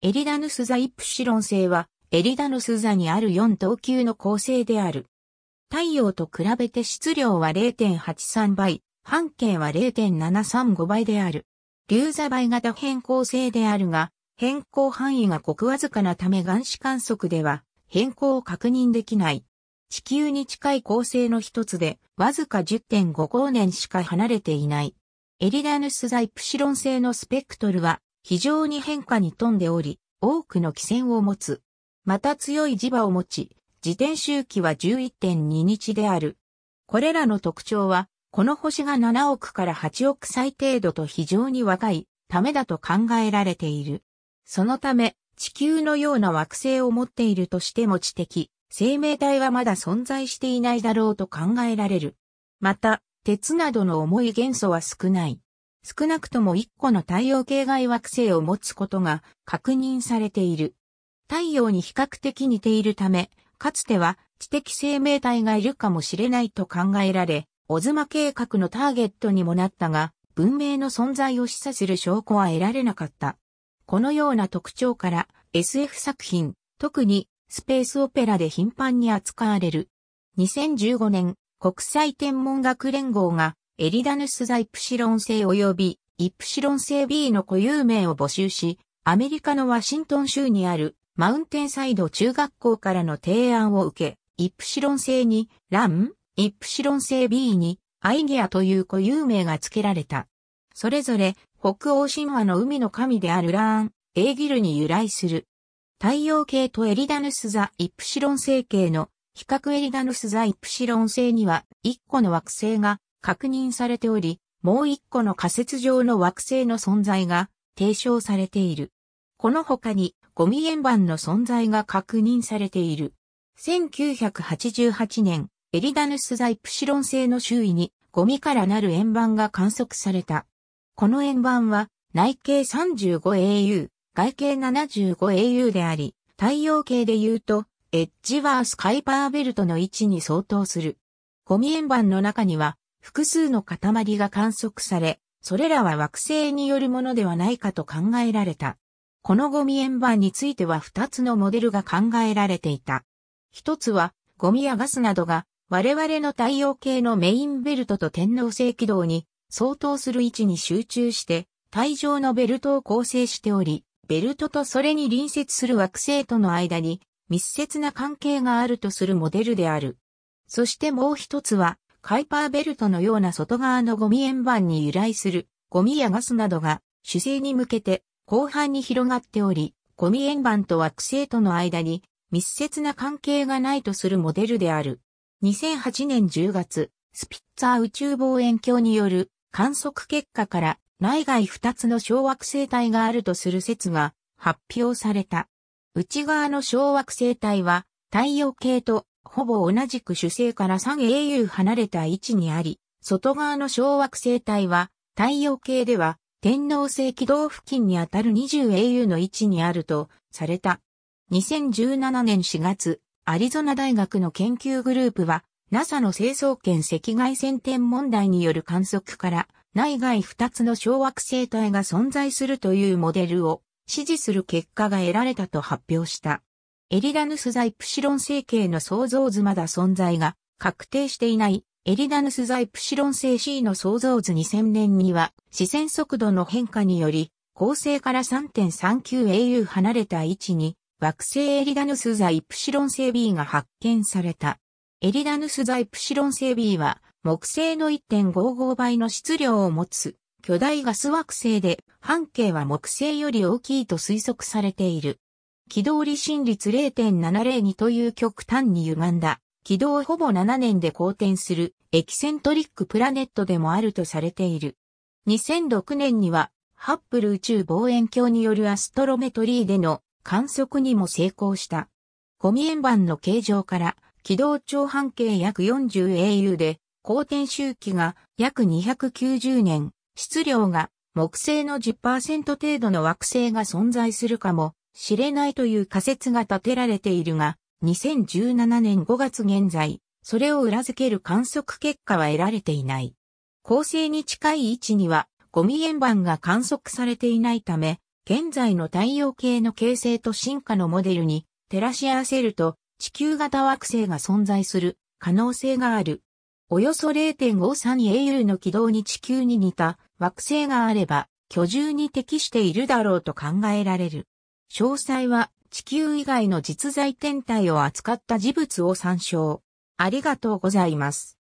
エリダヌスザイプシロン星は、エリダヌス座にある4等級の構成である。太陽と比べて質量は0.83倍、半径は0.735倍である。流座倍型変更性であるが、変更範囲がごくわずかなため眼視観測では変更を確認できない。地球に近い恒星の一つで、わずか10.5光年しか離れていない。エリダヌスザイプシロン星のスペクトルは非常に変化に富んでおり、多くの汽船を持つ。また強い磁場を持ち、自転周期は11.2日である。これらの特徴は、この星が7億から8億歳程度と非常に若いためだと考えられている。そのため、地球のような惑星を持っているとしても知的、生命体はまだ存在していないだろうと考えられる。また、鉄などの重い元素は少ない。少なくとも1個の太陽系外惑星を持つことが確認されている。太陽に比較的似ているため、かつては知的生命体がいるかもしれないと考えられ、オズマ計画のターゲットにもなったが、文明の存在を示唆する証拠は得られなかった。このような特徴から SF 作品、特にスペースオペラで頻繁に扱われる。2015年、国際天文学連合がエリダヌス座イプシロン星及びイプシロン星 B の固有名を募集し、アメリカのワシントン州にあるマウンテンサイド中学校からの提案を受け、イプシロン星にラン、イプシロン星 B にアイゲアという固有名が付けられた。それぞれ北欧神話の海の神であるラーン、エーギルに由来する。太陽系とエリダヌス座イプシロン星系の比較エリダヌス座イプシロン星には1個の惑星が確認されており、もう一個の仮説上の惑星の存在が提唱されている。この他にゴミ円盤の存在が確認されている。1988年、エリダヌスザ・イプシロン星の周囲にゴミからなる円盤が観測された。この円盤は内径 35au、外径 75au であり、太陽系で言うと、エッジワース・カイパーベルトの位置に相当する。ゴミ円盤の中には、複数の塊が観測され、それらは惑星によるものではないかと考えられた。このゴミ円盤については2つのモデルが考えられていた。一つは、ゴミやガスなどが我々の太陽系のメインベルトと天皇星軌道に相当する位置に集中して体上のベルトを構成しており、ベルトとそれに隣接する惑星との間に密接な関係があるとするモデルである。そしてもう一つはカイパーベルトのような外側のゴミ円盤に由来するゴミやガスなどが主成に向けて広範に広がっており、ゴミ円盤と惑星との間に密接な関係がないとするモデルである。2008年10月、スピッツァー宇宙望遠鏡による観測結果から内外2つの小惑星帯があるとする説が発表された。内側の小惑星帯は太陽系とほぼ同じく主星から 3au 離れた位置にあり、外側の小惑星帯は太陽系では天皇星軌道付近にあたる 20au の位置にあるとされた。2017年4月、アリゾナ大学の研究グループは NASA の成層圏赤外線天問題による観測から内外2つの小惑星帯が存在するというモデルを支持する結果が得られたと発表した。エリダヌスイプシロン星系の創造図まだ存在が確定していないエリダヌスイプシロン星 C の創造図2000年には視線速度の変化により恒星から 3.39au 離れた位置に惑星エリダヌスイプシロン星 B が発見された。エリダヌスイプシロン星 B は木星の1.55倍の質量を持つ巨大ガス惑星で半径は木星より大きいと推測されている。軌道離心率0.702という極端に歪んだ、軌道ほぼ7年で好転するエキセントリックプラネットでもあるとされている。2006年には、ハッブル宇宙望遠鏡によるアストロメトリーでの観測にも成功した。コミ円盤の形状から軌道長半径約 40au で、公転周期が約290年、質量が木星の10%程度の惑星が存在するかも知れないという仮説が立てられているが、2017年5月現在、それを裏付ける観測結果は得られていない。恒星に近い位置には、ゴミ円盤が観測されていないため、現在の太陽系の形成と進化のモデルに照らし合わせると、地球型惑星が存在する可能性がある。およそ 0.53AU の軌道に地球に似た惑星があれば、居住に適しているだろうと考えられる。詳細は地球以外の実在天体を扱った事物を参照。ありがとうございます。